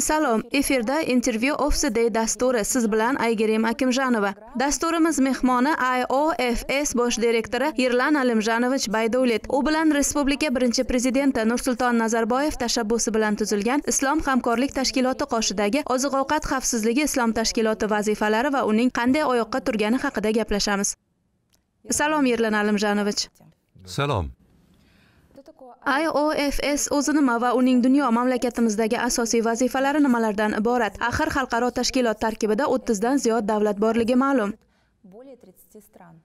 Salom, efirda Interview of the Day dasturi siz bilan Aygerim Akimjanova. Dasturimiz mehmoni IOFS bosh direktori Irlan Alimjanovich Baydovlet. U bilan Respublika birinchi prezidenti Nursulton Nazarboyev tashabbusi bilan tuzilgan Islom hamkorlik tashkiloti qoshidagi oziq-ovqat xavfsizligi islom tashkiloti vazifalari va uning qanday oyoqqa turgani haqida gaplashamiz. Salom Irlan Alimjanovich. Salom. IOFS o'zi nima va uning dunyo mamlakatimizdagi asosiy vazifalari nimalardan iborat? Axir xalqaro tashkilot tarkibida 30 dan ziyod davlat borligi ma'lum. Более 30 стран.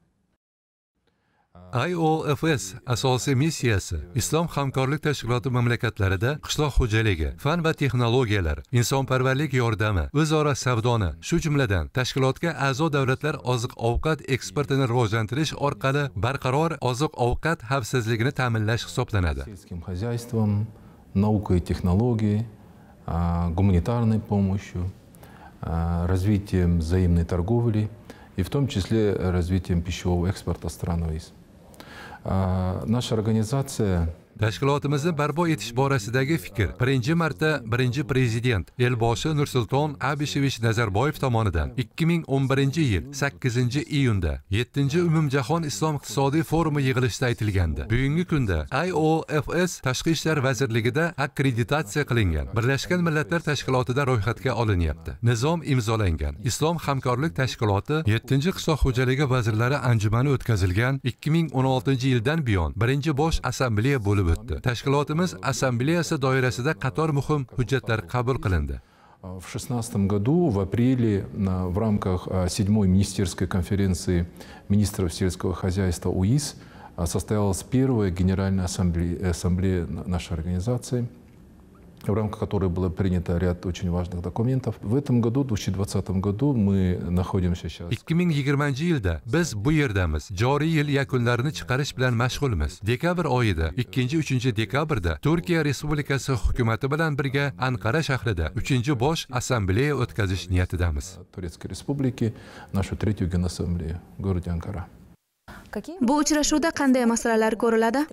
iofs asosiy missiyasi islom hamkorlik tashkiloti mamlakatlarida qishloq xo'jaligi fan va texnologiyalar insonparvarlik yordami o'zaro savdoni shu jumladan tashkilotga a'zo davlatlar oziq ovqat eksportini rivojlantirish orqali barqaror oziq ovqat xavfsizligini ta'minlash hisoblanadi nauka и texnologiya, гуманитарной помощью, развитием взаимной торговли и в том числе развитием пищевого экспорта стран ОИС. А, наша организация tashkilotimizni barpo etish borasidagi fikr birinchi marta birinchi prezident elboshi nursulton abishevich nazarboyev tomonidan 2011 yil 8 iyunda 7 umumjahon islom iqtisodiy forumi yig'ilishida aytilgandi bugungi kunda iofs tashqi ishlar vazirligida akkreditatsiya qilingan birlashgan millatlar tashkilotida ro'yxatga olinyapti nizom imzolangan islom hamkorlik tashkiloti 7 qishloq xo'jaligi vazirlari anjumani o'tkazilgan 2016 yildan buyon birinchi bosh assambleya bo'lib aytib o'tdi tashkilotimiz assambleyasi doirasida qator muhim hujjatlar qabul qilindi В 2016 году, в апреле, в рамках 7-й а, министерской конференции министров сельского хозяйства УИС а, состоялась первая Генеральная ассамблея, ассамблея нашей организации. в рамках которой было принято ряд очень важных документов. В этом году, в 2020 году, мы находимся сейчас. 2020 yilda biz bu yerdamiz. Joriy yil yakunlarini chiqarish bilan mashg'ulmiz. Dekabr oyida 2-3 dekabrda Turkiya Respublikasi hukumati bilan birga Anqara shahrida 3 bosh assambleya o'tkazish niyatidamiz. Turkiya Respubliki нашу третью генассамблею в городе Анкара. Bu uchrashuvda qanday masalalar ko'riladi?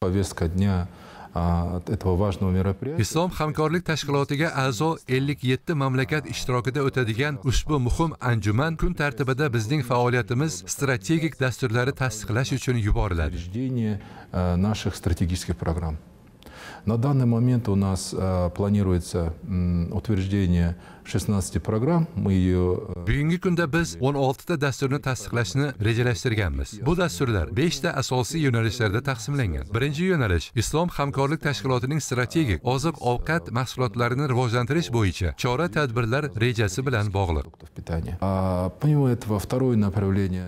Повестка дня этого важного мероприятия. Ислам хамкорлик ташкилотига азо 57 мамлакат иштирокида ўтадиган ушбу муҳим анжуман кун тартибида бизнинг фаолиятимиз стратегик дастурлари тасдиқлаш учун юборилади. Утверждение наших стратегических программ. На данный момент у нас э, планируется утверждение 16 program э, bugungi kunda biz 16 ta dasturni tasdiqlashni rejalashtirganmiz bu dasturlar 5 ta asosiy yo'nalishlarda taqsimlangan birinchi yo'nalish islom hamkorlik tashkilotining strategik oziq ovqat mahsulotlarini rivojlantirish bo'yicha chora tadbirlar rejasi bilan bog'liq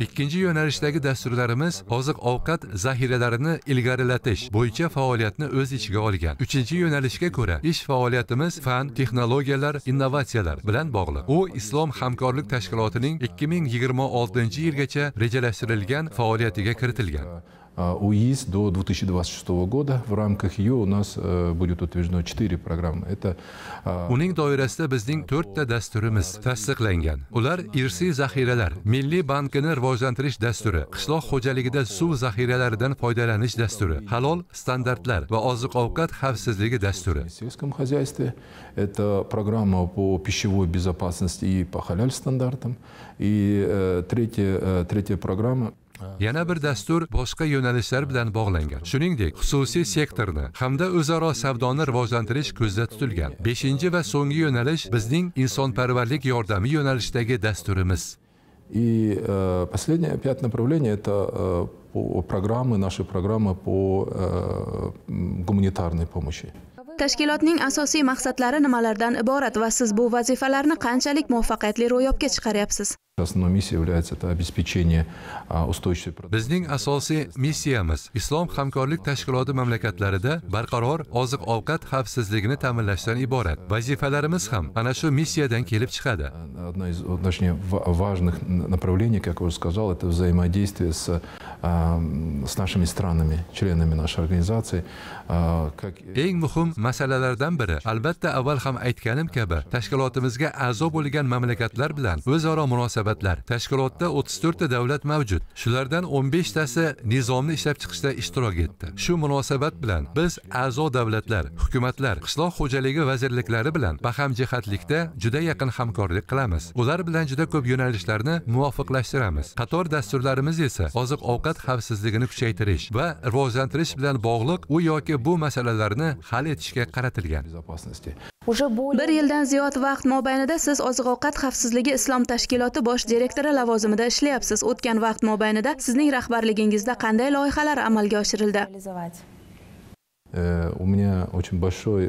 ikkinchi yo'nalishdagi dasturlarimiz oziq ovqat zaxiralarini ilgarilatish bo'yicha faoliyatni o'z ichiga olgan uchinchi yo'nalishga ko'ra ish faoliyatimiz fan texnologiyalar innovatsiyalar masalalar bilan bog'liq u islom hamkorlik tashkilotining ikki ming yigirma oltinchi yilgacha rejalashtirilgan faoliyatiga kiritilgan УИС до 2026 года. В рамках ее у нас э, будет утверждено 4 программы. Это... Уның дойрасы біздің төртті дәстүріміз тәсіқленген. Улар ирси захиралар, милли банкіні рвожантириш дәстүрі, қышлақ хожалігіде су захиралардан фойдаланиш дәстүрі, халол стандартлар ва азық-авқат хавсізлігі дәстүрі. Сельском хозяйстве – это программа по пищевой безопасности и по халяль стандартам. И э, третья, э, третья программа – yana bir dastur boshqa yo'nalishlar bilan bog'langan shuningdek xususiy sektorni hamda o'zaro savdoni rivojlantirish ko'zda tutilgan beshinchi va so'nggi yo'nalish bizning insonparvarlik yordami yo'nalishidagi dasturimiz И э, последнее пять направлений – это э, по, программы, наши программы по э, гуманитарной помощи. tashkilotning asosiy maqsadlari nimalardan iborat va siz bu vazifalarni qanchalik muvaffaqiyatli ro'yobga chiqaryapsiz bizning asosiy missiyamiz islom hamkorlik tashkiloti mamlakatlarida barqaror oziq ovqat xavfsizligini ta'minlashdan iborat vazifalarimiz ham ana shu missiyadan kelib chiqadi одно из точнее важных направлений как я уже сказал это взаимодействие с с нашими странами, членами нашей организации. Eng muhim masalalardan biri albatta avval ham aytganim kabi tashkilotimizga a'zo bo'lgan mamlakatlar bilan o'zaro munosabatlar. Tashkilotda 34 ta davlat mavjud. Shulardan 15 tasi nizomni ishlab chiqishda ishtirok etdi. Shu munosabat bilan biz a'zo davlatlar, hukumatlar, qishloq xo'jaligi vazirliklari bilan bahamjihatlikda juda yaqin hamkorlik qilamiz. Ular bilan juda ko'p yo'nalishlarni muvofiqlashtiramiz. Qator dasturlarimiz esa oziq-ovqat davlat xavfsizligini kuchaytirish va rivojlantirish bilan bog'liq u yoki bu masalalarni hal etishga qaratilgan bir yildan ziyod vaqt mobaynida siz oziq ovqat xavfsizligi islom tashkiloti bosh direktori lavozimida ishlayapsiz o'tgan vaqt mobaynida sizning rahbarligingizda qanday loyihalar amalga oshirildi э, у меня очень большой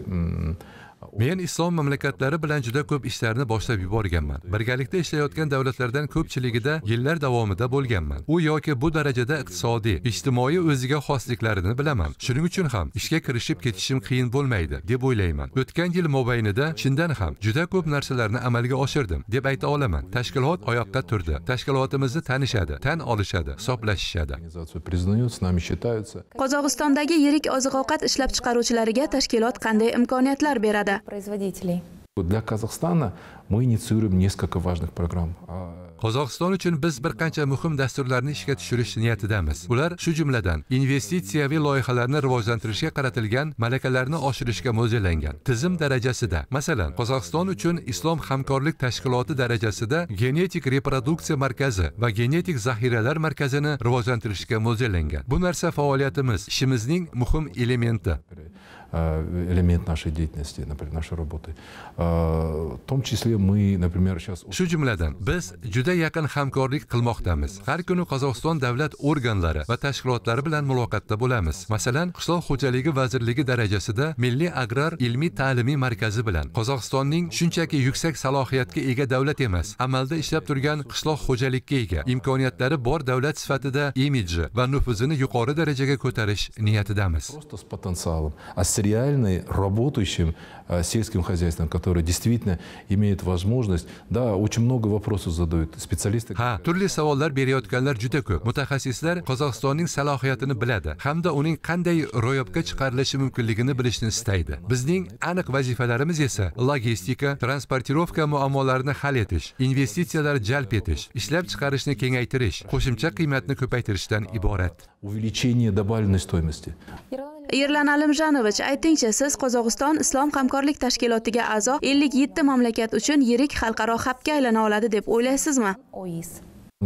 men islom mamlakatlari bilan juda ko'p ishlarni boshlab yuborganman birgalikda ishlayotgan davlatlardan ko'pchiligida yillar davomida bo'lganman u yoki bu darajada iqtisodiy ijtimoiy o'ziga xosliklarini bilaman shuning uchun ham ishga kirishib ketishim qiyin bo'lmaydi deb o'ylayman o'tgan yil mobaynida chindan ham juda ko'p narsalarni amalga oshirdim deb ayta olaman tashkilot oyoqqa turdi tashkilotimizni tanishadi tan olishadi hisoblashishadi qozog'istondagi yirik oziq ovqat ishlab chiqaruvchilariga tashkilot qanday imkoniyatlar beradi отечественных производителей. Для Казахстана мы инициируем несколько важных программ. Qozog'iston uchun biz bir qancha muhim dasturlarni ishga tushirish niyatidamiz. Ular shu jumladan investitsiyaviy loyihalarni rivojlantirishga qaratilgan malakalarni oshirishga mo'ljallangan. Tizim darajasida, masalan, Qozog'iston uchun Islom hamkorlik tashkiloti darajasida genetik reproduksiya markazi va genetik zaxiralar markazini rivojlantirishga mo'ljallangan. Bu narsa faoliyatimiz, ishimizning muhim elementi. Э, элемент нашей деятельности, например, нашей работы. Э, в том числе мы, например, сейчас... Шу джумлядан, біз жүді яқын хамкорлик қылмақтамыз. Хар күні Қазақстан дәвләт органлары ва тәшкілатлары билан мұлақатты боламыз. Мәселен, Қышлау Хучалегі Вазирлиги дәрәжесі де Милли Аграр Илми Тәлімі Мәркәзі билан. Қазақстанның шүнчәкі юксәк салахиятки еге дәвләт емес. Амалда ішләп турган Қышлау Хучалегі еге. Имкониятлары бор дәвләт сифәті де ва нүфізіні юқары дәрәжеге көтәріш ниеті реальным работающим э, сельским хозяйством, которое действительно имеет возможность, да, очень много вопросов задают специалисты. Ха, турли саваллар бериотганлар жуда көп. Мутахасислар Казахстанның салахиятыны біләді, хамда оның қандай ройопка чықарлышы мүмкілігіні білішні істейді. Біздің анық вазифаларымыз есі логистика, транспортировка муамоларыны хал етіш, инвестициялар жалп етіш, ішләп чықарышны кен айтырыш, қошымча қиметні көп айтырыштан ибарат. Увеличение добавленной стоимости. Yerlan Alimjanovich, aytingchi, siz Qozog'iston Islom hamkorlik tashkilotiga a'zo 57 mamlakat uchun yirik xalqaro hubga aylana oladi deb o'ylaysizmi?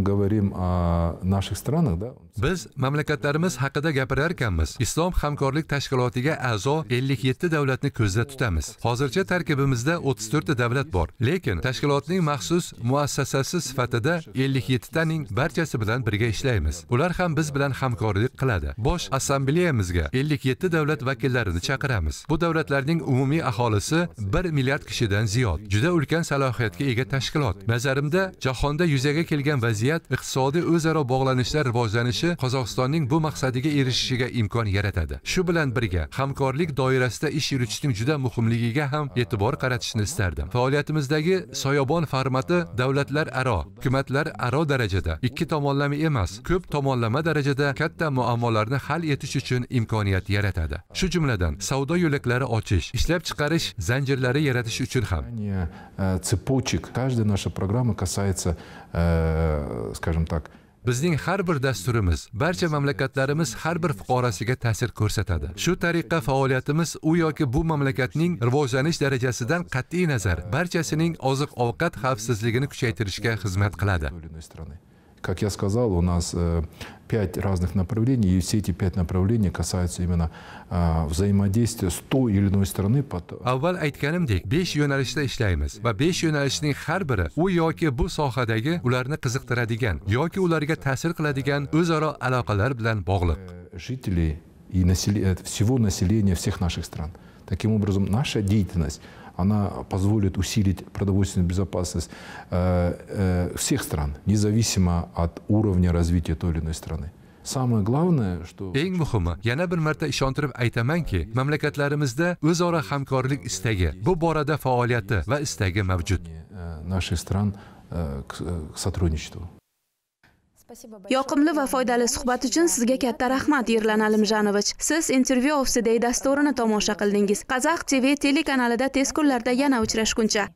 говорим о наших странах, да? Biz mamlakatlarimiz haqida gapirar ekanmiz. Islom hamkorlik tashkilotiga a'zo 57 davlatni ko'zda tutamiz. Hozircha tarkibimizda 34 ta davlat bor, lekin tashkilotning maxsus muassasasi sifatida 57 taning barchasi bilan birga ishlaymiz. Ular ham biz bilan hamkorlik qiladi. Bosh assambleyamizga 57 davlat vakillarini chaqiramiz. Bu davlatlarning umumiy aholisi 1 milliard kishidan ziyod. Juda ulkan salohiyatga ega tashkilot. Nazarimda, jahonda yuzaga kelgan vaziyat vaziyat iqtisodiy o'zaro bog'lanishlar rivojlanishi qozog'istonning bu maqsadiga erishishiga imkon yaratadi shu bilan birga hamkorlik doirasida ish yuritishning juda muhimligiga ham e'tibor qaratishni istardim faoliyatimizdagi soyabon formati davlatlararo hukumatlararo darajada ikki tomonlama emas ko'p tomonlama darajada katta muammolarni hal etish uchun imkoniyat yaratadi shu jumladan savdo yo'laklari ochish ishlab chiqarish zanjirlari yaratish uchun ham э, цепочек каждая наша программа касается э, скажем так bizning har bir dasturimiz barcha mamlakatlarimiz har bir fuqarosiga ta'sir ko'rsatadi shu tariqa faoliyatimiz u yoki bu mamlakatning rivojlanish darajasidan qat'iy nazar barchasining oziq ovqat xavfsizligini kuchaytirishga xizmat qiladi Как я сказал, у нас э, пять разных направлений, и все эти пять направлений касаются именно э, взаимодействия с той или иной стороны. avval aytganimdek ва yo'nalishda ishlaymiz va бары, yo'nalishning har biri сахадаги yoki bu sohadagi ularni qiziqtiradigan yoki ularga ta'sir qiladigan o'zaro aloqalar bilan bog'liq э, Жители и всего населения всех наших стран. Таким образом, наша деятельность она позволит усилить продовольственную безопасность э, э, всех стран, независимо от уровня развития той или иной страны. самое главное, что я muhimi yana bir marta ishontirib aytamanki mamlakatlarimizda o'zaro хамкарлик istagi бу борада faoliyati ва istagi мавжуд. Наши стран э, к сотрудничеству yoqimli va foydali suhbat uchun sizga katta rahmat yerlan alimjanovich siz intervyu of dasturini tomosha qildingiz Qazaq tv telekanalida tez kunlarda yana uchrashguncha